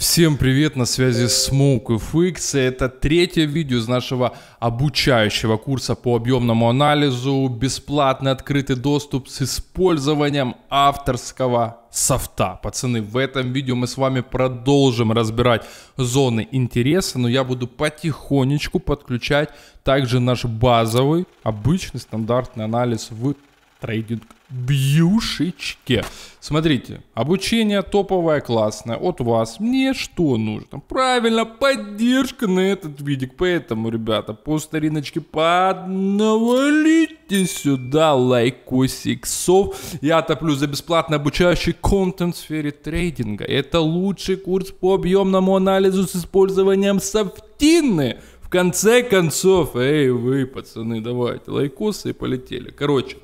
Всем привет, на связи Смоук и Это третье видео из нашего обучающего курса по объемному анализу. Бесплатный открытый доступ с использованием авторского софта. Пацаны, в этом видео мы с вами продолжим разбирать зоны интереса, но я буду потихонечку подключать также наш базовый, обычный, стандартный анализ в трейдинг бьюшечке. Смотрите, обучение топовое, классное от вас. Мне что нужно? Правильно, поддержка на этот видик. Поэтому, ребята, по стариночке поднавалите сюда лайкосиксов. Я топлю за бесплатно обучающий контент в сфере трейдинга. Это лучший курс по объемному анализу с использованием софтины конце концов, эй, вы, пацаны, давайте лайкосы и полетели. Короче,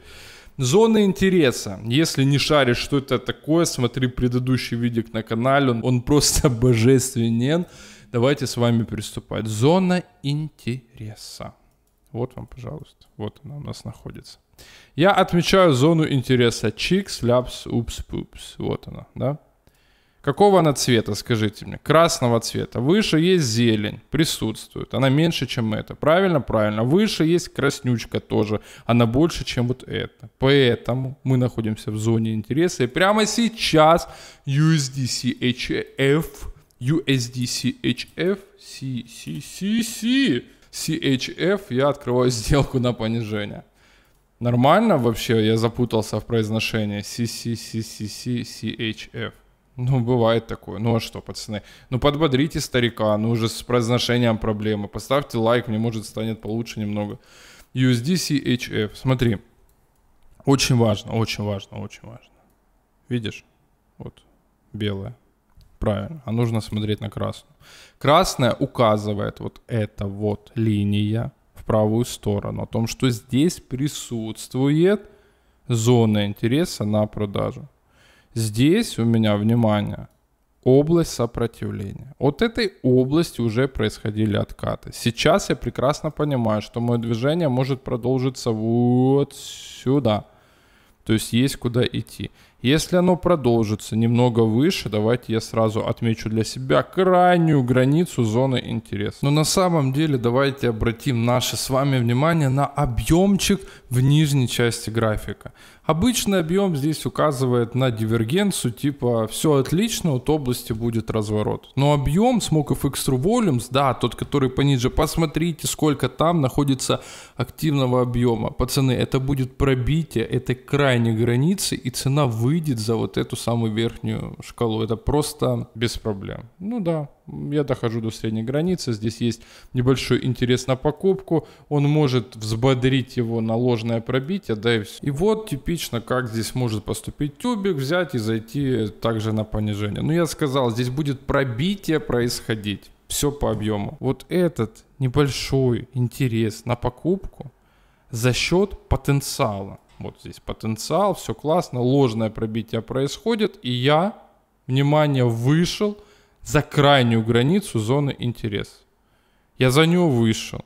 Зона интереса. Если не шаришь, что это такое, смотри предыдущий видик на канале, он, он просто божественен. Давайте с вами приступать. Зона интереса. Вот вам, пожалуйста. Вот она у нас находится. Я отмечаю зону интереса. Чикс, ляпс, упс, пупс. Вот она, да? Какого она цвета, скажите мне? Красного цвета. Выше есть зелень, присутствует. Она меньше, чем это. Правильно? Правильно. Выше есть краснючка тоже. Она больше, чем вот это. Поэтому мы находимся в зоне интереса. И прямо сейчас USDCHF, USDCHF, CCCC, CHF, я открываю сделку на понижение. Нормально вообще? Я запутался в произношении. C C C C C CCCCC, CHF. Ну, бывает такое. Ну, а что, пацаны? Ну, подбодрите старика, ну, уже с произношением проблемы. Поставьте лайк, мне, может, станет получше немного. USDCHF. Смотри. Очень важно, очень важно, очень важно. Видишь? Вот, белое. Правильно. А нужно смотреть на красную. Красная указывает вот эта вот линия в правую сторону. О том, что здесь присутствует зона интереса на продажу. Здесь у меня, внимание, область сопротивления. От этой области уже происходили откаты. Сейчас я прекрасно понимаю, что мое движение может продолжиться вот сюда. То есть есть куда идти. Если оно продолжится немного выше, давайте я сразу отмечу для себя крайнюю границу зоны интереса. Но на самом деле давайте обратим наше с вами внимание на объемчик в нижней части графика. Обычный объем здесь указывает на дивергенцию, типа все отлично, вот области будет разворот. Но объем смог of extra volumes, да, тот, который пониже, посмотрите, сколько там находится активного объема. Пацаны, это будет пробитие этой крайней границы, и цена выйдет за вот эту самую верхнюю шкалу. Это просто без проблем. Ну да, я дохожу до средней границы, здесь есть небольшой интерес на покупку, он может взбодрить его на ложное пробитие, да и все. И вот типично, как здесь может поступить тюбик, взять и зайти также на понижение. Но я сказал, здесь будет пробитие происходить, все по объему. Вот этот небольшой интерес на покупку за счет потенциала. Вот здесь потенциал, все классно, ложное пробитие происходит, и я, внимание, вышел – за крайнюю границу зоны интереса. Я за него вышел,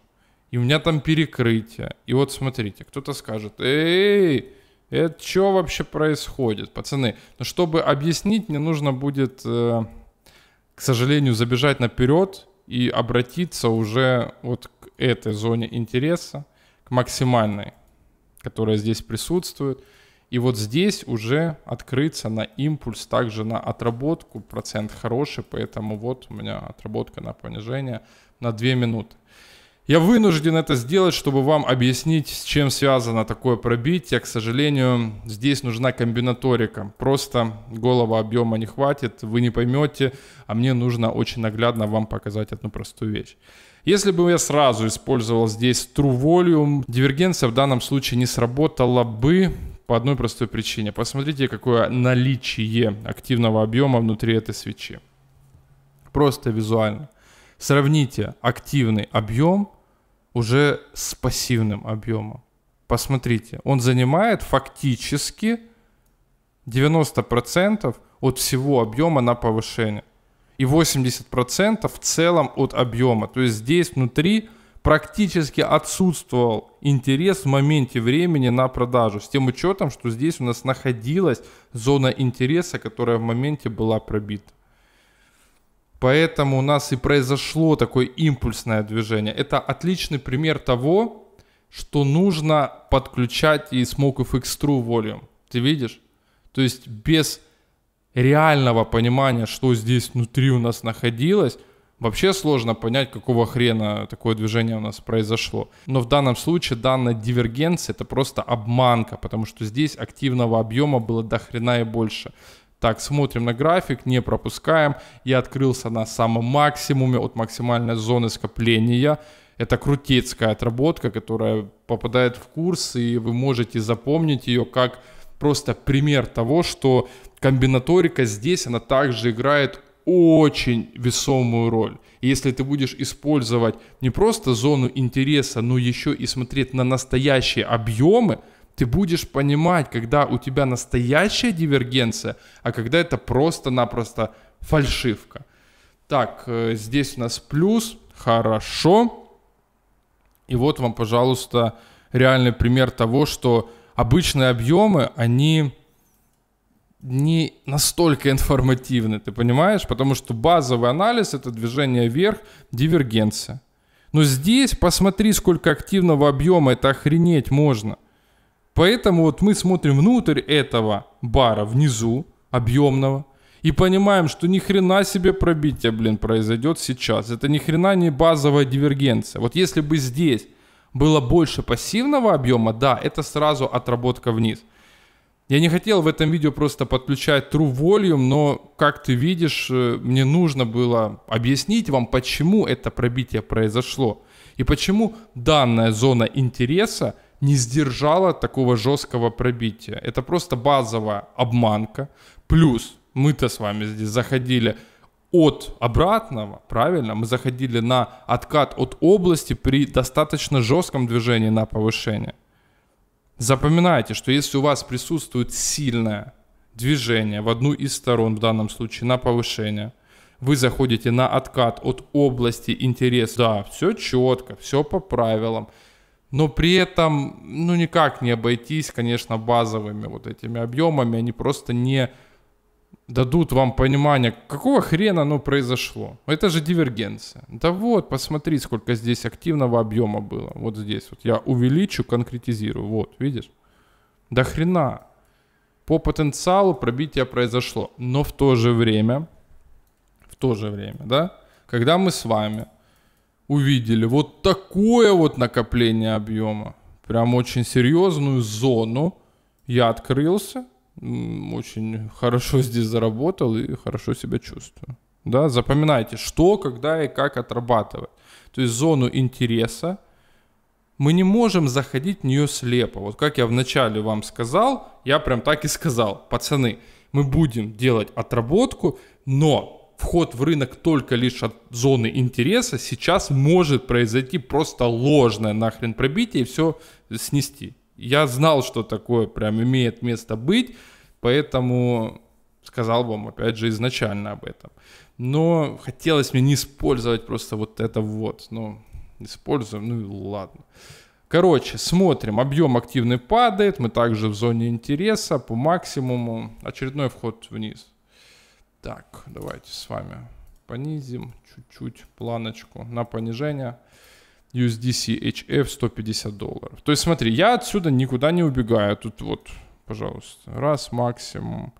и у меня там перекрытие. И вот смотрите, кто-то скажет, эй, это что вообще происходит, пацаны? Но чтобы объяснить, мне нужно будет, э, к сожалению, забежать наперед и обратиться уже вот к этой зоне интереса, к максимальной, которая здесь присутствует – и вот здесь уже открыться на импульс, также на отработку. Процент хороший, поэтому вот у меня отработка на понижение на 2 минуты. Я вынужден это сделать, чтобы вам объяснить, с чем связано такое пробитие. К сожалению, здесь нужна комбинаторика. Просто голого объема не хватит, вы не поймете, а мне нужно очень наглядно вам показать одну простую вещь. Если бы я сразу использовал здесь True Volume, дивергенция в данном случае не сработала бы, по одной простой причине. Посмотрите, какое наличие активного объема внутри этой свечи. Просто визуально. Сравните активный объем уже с пассивным объемом. Посмотрите, он занимает фактически 90% от всего объема на повышение и 80% в целом от объема. То есть здесь внутри практически отсутствовал интерес в моменте времени на продажу, с тем учетом, что здесь у нас находилась зона интереса, которая в моменте была пробита. Поэтому у нас и произошло такое импульсное движение. Это отличный пример того, что нужно подключать и Smoke FX True Volume. Ты видишь? То есть без реального понимания, что здесь внутри у нас находилось, Вообще сложно понять, какого хрена такое движение у нас произошло. Но в данном случае данная дивергенция это просто обманка, потому что здесь активного объема было до хрена и больше. Так, смотрим на график, не пропускаем. Я открылся на самом максимуме от максимальной зоны скопления. Это крутецкая отработка, которая попадает в курс, и вы можете запомнить ее как просто пример того, что комбинаторика здесь, она также играет очень весомую роль. И если ты будешь использовать не просто зону интереса, но еще и смотреть на настоящие объемы, ты будешь понимать, когда у тебя настоящая дивергенция, а когда это просто-напросто фальшивка. Так, э, здесь у нас плюс, хорошо. И вот вам, пожалуйста, реальный пример того, что обычные объемы, они не настолько информативны, ты понимаешь? Потому что базовый анализ — это движение вверх, дивергенция. Но здесь посмотри, сколько активного объема, это охренеть можно. Поэтому вот мы смотрим внутрь этого бара внизу, объемного, и понимаем, что ни хрена себе пробитие, блин, произойдет сейчас. Это ни хрена не базовая дивергенция. Вот если бы здесь было больше пассивного объема, да, это сразу отработка вниз. Я не хотел в этом видео просто подключать True Volume, но, как ты видишь, э, мне нужно было объяснить вам, почему это пробитие произошло и почему данная зона интереса не сдержала такого жесткого пробития. Это просто базовая обманка. Плюс мы-то с вами здесь заходили от обратного, правильно, мы заходили на откат от области при достаточно жестком движении на повышение. Запоминайте, что если у вас присутствует сильное движение в одну из сторон, в данном случае на повышение, вы заходите на откат от области интереса. Да, все четко, все по правилам. Но при этом, ну, никак не обойтись, конечно, базовыми вот этими объемами. Они просто не дадут вам понимание, какого хрена оно произошло. Это же дивергенция. Да вот, посмотри, сколько здесь активного объема было. Вот здесь вот. Я увеличу, конкретизирую. Вот, видишь? Да хрена. По потенциалу пробитие произошло. Но в то же время, в то же время, да, когда мы с вами увидели вот такое вот накопление объема, прям очень серьезную зону, я открылся, очень хорошо здесь заработал и хорошо себя чувствую. Да, запоминайте, что, когда и как отрабатывать. То есть зону интереса мы не можем заходить в нее слепо. Вот как я вначале вам сказал, я прям так и сказал, пацаны, мы будем делать отработку, но вход в рынок только лишь от зоны интереса сейчас может произойти просто ложное нахрен пробитие и все снести. Я знал, что такое прям имеет место быть, поэтому сказал вам, опять же, изначально об этом. Но хотелось мне не использовать просто вот это вот. Ну, используем, ну и ладно. Короче, смотрим. Объем активный падает. Мы также в зоне интереса по максимуму. Очередной вход вниз. Так, давайте с вами понизим чуть-чуть планочку на понижение. USDC HF 150 долларов. То есть смотри, я отсюда никуда не убегаю. Тут вот, пожалуйста, раз максимум.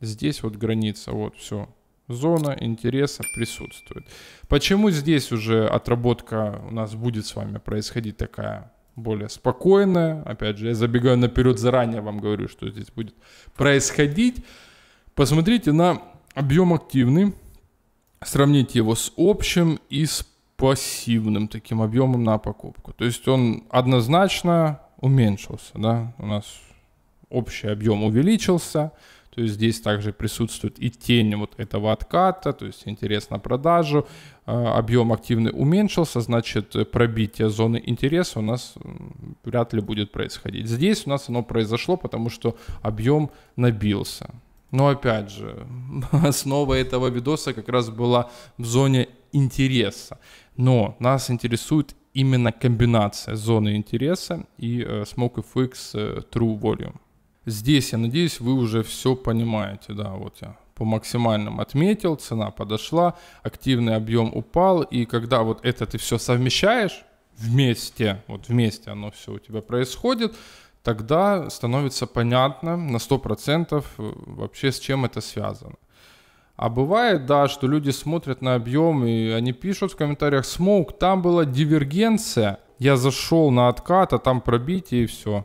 Здесь вот граница, вот все. Зона интереса присутствует. Почему здесь уже отработка у нас будет с вами происходить такая более спокойная? Опять же, я забегаю наперед заранее, вам говорю, что здесь будет происходить. Посмотрите на объем активный, сравните его с общим и с пассивным таким объемом на покупку. То есть он однозначно уменьшился, да, у нас общий объем увеличился, то есть здесь также присутствует и тень вот этого отката, то есть интерес на продажу, э, объем активный уменьшился, значит пробитие зоны интереса у нас вряд ли будет происходить. Здесь у нас оно произошло, потому что объем набился. Но опять же, основа этого видоса как раз была в зоне интереса. Но нас интересует именно комбинация зоны интереса и э, FX э, True Volume. Здесь, я надеюсь, вы уже все понимаете. Да, вот я по максимальным отметил, цена подошла, активный объем упал, и когда вот это ты все совмещаешь вместе, вот вместе оно все у тебя происходит, тогда становится понятно на 100% э, вообще с чем это связано. А бывает, да, что люди смотрят на объем, и они пишут в комментариях, смоук, там была дивергенция, я зашел на откат, а там пробитие и все.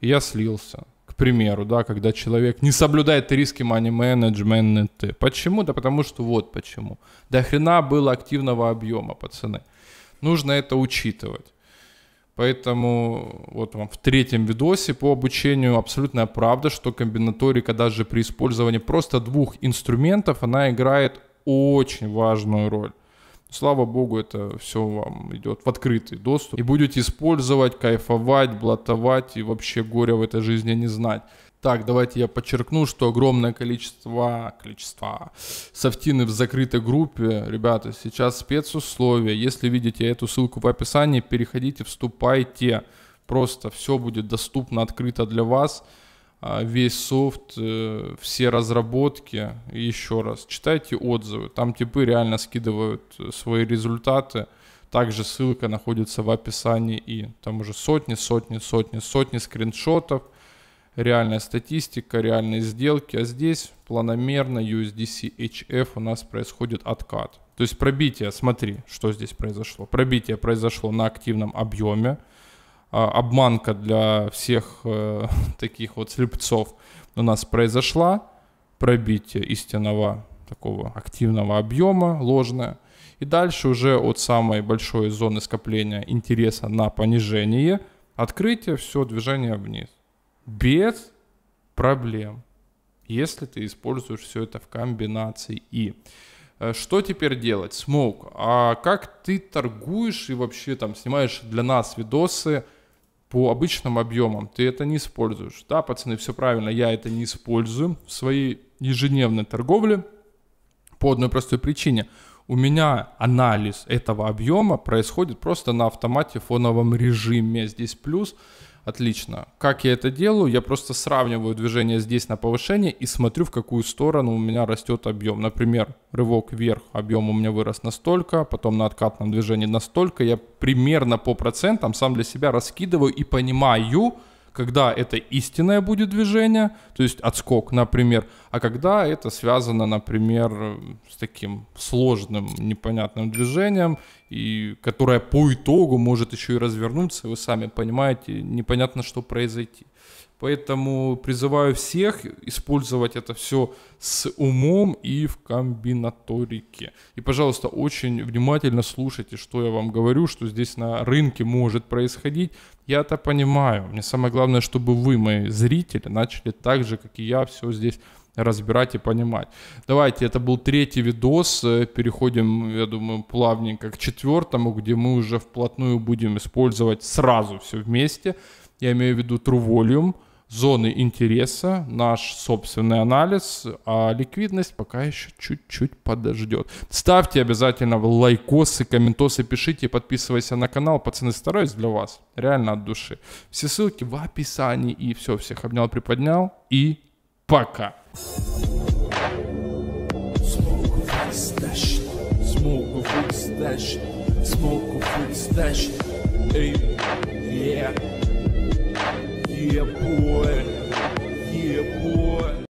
И я слился. К примеру, да, когда человек не соблюдает риски money management. Почему? Да потому что вот почему. До хрена было активного объема, пацаны. Нужно это учитывать. Поэтому вот вам в третьем видосе по обучению абсолютная правда, что комбинаторика даже при использовании просто двух инструментов, она играет очень важную роль. Слава богу, это все вам идет в открытый доступ. И будете использовать, кайфовать, блатовать и вообще горя в этой жизни не знать. Так, давайте я подчеркну, что огромное количество, количество софтины в закрытой группе. Ребята, сейчас спецусловия. Если видите эту ссылку в описании, переходите, вступайте. Просто все будет доступно, открыто для вас. А, весь софт, э, все разработки. И еще раз, читайте отзывы. Там типы реально скидывают э, свои результаты. Также ссылка находится в описании и там уже сотни, сотни, сотни, сотни скриншотов реальная статистика, реальные сделки, а здесь планомерно USDC HF у нас происходит откат. То есть пробитие, смотри, что здесь произошло. Пробитие произошло на активном объеме, а, обманка для всех э, таких вот слепцов у нас произошла, пробитие истинного такого активного объема, ложное. И дальше уже от самой большой зоны скопления интереса на понижение, открытие, все движение вниз без проблем, если ты используешь все это в комбинации и. Э, что теперь делать? Смоук, а как ты торгуешь и вообще там снимаешь для нас видосы по обычным объемам? Ты это не используешь. Да, пацаны, все правильно, я это не использую в своей ежедневной торговле по одной простой причине. У меня анализ этого объема происходит просто на автомате в фоновом режиме. Здесь плюс. Отлично. Как я это делаю? Я просто сравниваю движение здесь на повышение и смотрю, в какую сторону у меня растет объем. Например, рывок вверх, объем у меня вырос настолько, потом на откатном движении настолько. Я примерно по процентам сам для себя раскидываю и понимаю, когда это истинное будет движение, то есть отскок, например, а когда это связано, например, с таким сложным, непонятным движением, и которое по итогу может еще и развернуться, вы сами понимаете, непонятно, что произойти. Поэтому призываю всех использовать это все с умом и в комбинаторике. И, пожалуйста, очень внимательно слушайте, что я вам говорю, что здесь на рынке может происходить. Я это понимаю. Мне самое главное, чтобы вы, мои зрители, начали так же, как и я, все здесь разбирать и понимать. Давайте, это был третий видос. Переходим, я думаю, плавненько к четвертому, где мы уже вплотную будем использовать сразу все вместе. Я имею в виду True Volume, зоны интереса, наш собственный анализ, а ликвидность пока еще чуть-чуть подождет. Ставьте обязательно лайкосы, комментосы, пишите, подписывайся на канал. Пацаны, стараюсь для вас, реально от души. Все ссылки в описании. И все, всех обнял, приподнял. И пока. Smoke of Smoke of Эй, yeah. Yeah, boy.